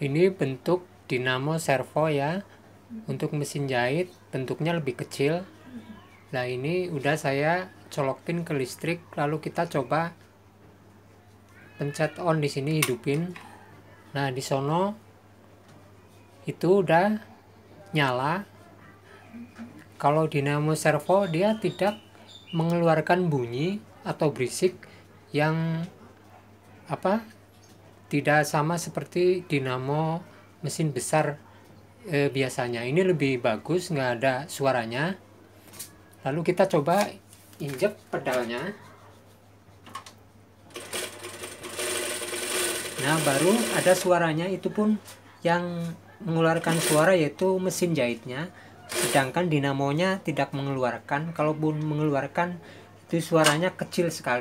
ini bentuk dinamo servo ya untuk mesin jahit bentuknya lebih kecil nah ini udah saya colokin ke listrik lalu kita coba pencet on di sini hidupin nah di sono itu udah nyala kalau dinamo servo dia tidak mengeluarkan bunyi atau berisik yang apa tidak sama seperti dinamo mesin besar e, biasanya ini lebih bagus nggak ada suaranya lalu kita coba injek pedalnya nah baru ada suaranya itu pun yang mengeluarkan suara yaitu mesin jahitnya sedangkan dinamonya tidak mengeluarkan kalaupun mengeluarkan itu suaranya kecil sekali